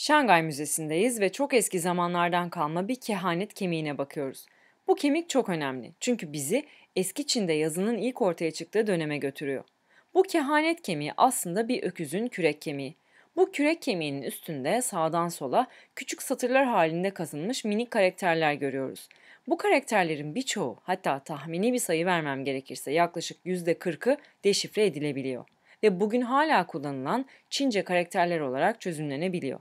Şangay Müzesi'ndeyiz ve çok eski zamanlardan kalma bir kehanet kemiğine bakıyoruz. Bu kemik çok önemli çünkü bizi eski Çin'de yazının ilk ortaya çıktığı döneme götürüyor. Bu kehanet kemiği aslında bir öküzün kürek kemiği. Bu kürek kemiğinin üstünde sağdan sola küçük satırlar halinde kazınmış minik karakterler görüyoruz. Bu karakterlerin birçoğu hatta tahmini bir sayı vermem gerekirse yaklaşık %40'ı deşifre edilebiliyor ve bugün hala kullanılan Çince karakterler olarak çözümlenebiliyor.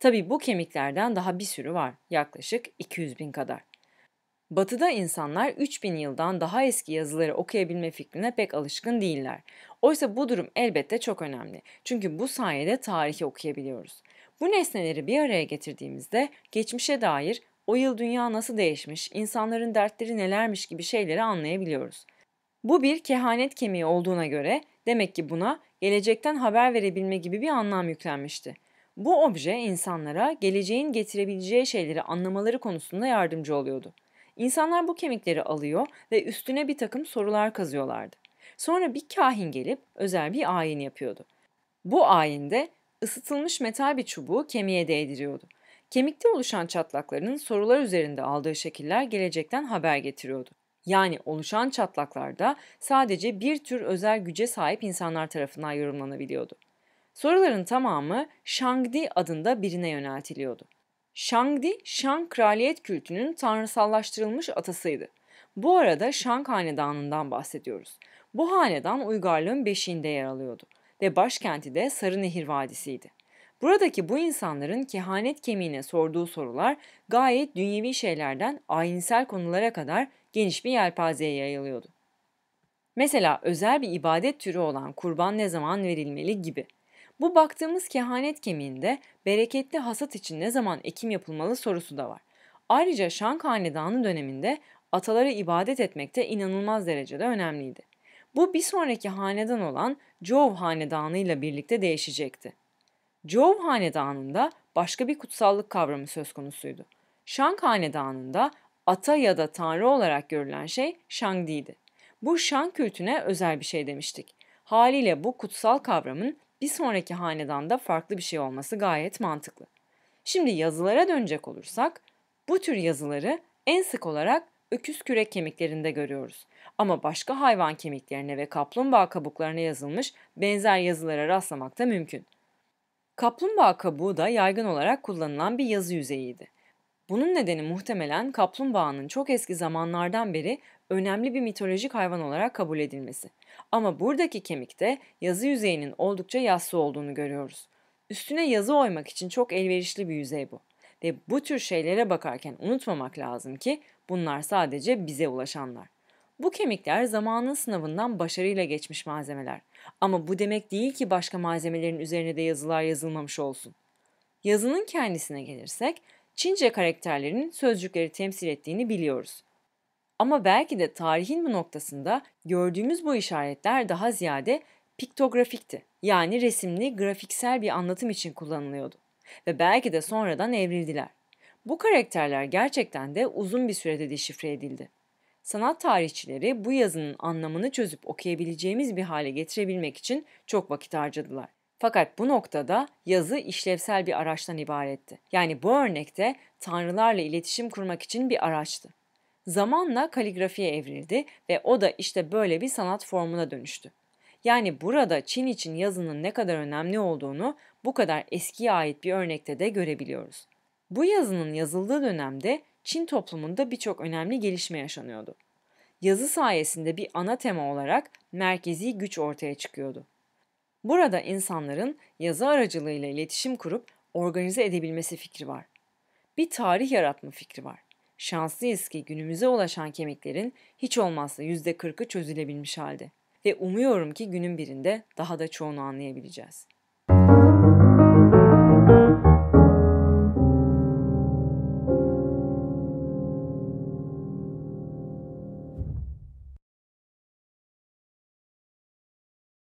Tabii bu kemiklerden daha bir sürü var, yaklaşık 200 bin kadar. Batı'da insanlar 3000 yıldan daha eski yazıları okuyabilme fikrine pek alışkın değiller. Oysa bu durum elbette çok önemli. Çünkü bu sayede tarihi okuyabiliyoruz. Bu nesneleri bir araya getirdiğimizde geçmişe dair o yıl dünya nasıl değişmiş, insanların dertleri nelermiş gibi şeyleri anlayabiliyoruz. Bu bir kehanet kemiği olduğuna göre demek ki buna gelecekten haber verebilme gibi bir anlam yüklenmişti. Bu obje insanlara geleceğin getirebileceği şeyleri anlamaları konusunda yardımcı oluyordu. İnsanlar bu kemikleri alıyor ve üstüne bir takım sorular kazıyorlardı. Sonra bir kahin gelip özel bir ayin yapıyordu. Bu ayinde ısıtılmış metal bir çubuğu kemiğe değdiriyordu. Kemikte oluşan çatlakların sorular üzerinde aldığı şekiller gelecekten haber getiriyordu. Yani oluşan çatlaklarda sadece bir tür özel güce sahip insanlar tarafından yorumlanabiliyordu. Soruların tamamı Shangdi adında birine yöneltiliyordu. Shangdi, Shang kraliyet kültünün tanrısallaştırılmış atasıydı. Bu arada Shang hanedanından bahsediyoruz. Bu hanedan uygarlığın beşiğinde yer alıyordu ve başkenti de Sarı Nehir Vadisi'ydi. Buradaki bu insanların kehanet kemiğine sorduğu sorular gayet dünyevi şeylerden ayinsel konulara kadar geniş bir yelpazeye yayılıyordu. Mesela özel bir ibadet türü olan kurban ne zaman verilmeli gibi. Bu baktığımız kehanet kemiğinde bereketli hasat için ne zaman ekim yapılmalı sorusu da var. Ayrıca Şang Hanedanı döneminde atalara ibadet etmekte inanılmaz derecede önemliydi. Bu bir sonraki hanedan olan Jov Hanedanı ile birlikte değişecekti. Jov Hanedanı'nda başka bir kutsallık kavramı söz konusuydu. Şang Hanedanı'nda ata ya da tanrı olarak görülen şey Shangdi'ydi. Bu Şang kültüne özel bir şey demiştik. Haliyle bu kutsal kavramın bir sonraki hanedanda farklı bir şey olması gayet mantıklı. Şimdi yazılara dönecek olursak bu tür yazıları en sık olarak öküz kürek kemiklerinde görüyoruz. Ama başka hayvan kemiklerine ve kaplumbağa kabuklarına yazılmış benzer yazılara rastlamak da mümkün. Kaplumbağa kabuğu da yaygın olarak kullanılan bir yazı yüzeyiydi. Bunun nedeni muhtemelen kaplumbağanın çok eski zamanlardan beri önemli bir mitolojik hayvan olarak kabul edilmesi. Ama buradaki kemikte yazı yüzeyinin oldukça yassı olduğunu görüyoruz. Üstüne yazı oymak için çok elverişli bir yüzey bu. Ve bu tür şeylere bakarken unutmamak lazım ki bunlar sadece bize ulaşanlar. Bu kemikler zamanın sınavından başarıyla geçmiş malzemeler. Ama bu demek değil ki başka malzemelerin üzerine de yazılar yazılmamış olsun. Yazının kendisine gelirsek, Çince karakterlerinin sözcükleri temsil ettiğini biliyoruz. Ama belki de tarihin bu noktasında gördüğümüz bu işaretler daha ziyade piktografikti. Yani resimli, grafiksel bir anlatım için kullanılıyordu. Ve belki de sonradan evrildiler. Bu karakterler gerçekten de uzun bir sürede deşifre edildi. Sanat tarihçileri bu yazının anlamını çözüp okuyabileceğimiz bir hale getirebilmek için çok vakit harcadılar. Fakat bu noktada yazı işlevsel bir araçtan ibaretti. Yani bu örnekte tanrılarla iletişim kurmak için bir araçtı. Zamanla kaligrafiye evrildi ve o da işte böyle bir sanat formuna dönüştü. Yani burada Çin için yazının ne kadar önemli olduğunu bu kadar eskiye ait bir örnekte de görebiliyoruz. Bu yazının yazıldığı dönemde Çin toplumunda birçok önemli gelişme yaşanıyordu. Yazı sayesinde bir ana tema olarak merkezi güç ortaya çıkıyordu. Burada insanların yazı aracılığıyla iletişim kurup organize edebilmesi fikri var. Bir tarih yaratma fikri var. Şanslıyız ki günümüze ulaşan kemiklerin hiç olmazsa %40'ı çözülebilmiş halde. Ve umuyorum ki günün birinde daha da çoğunu anlayabileceğiz.''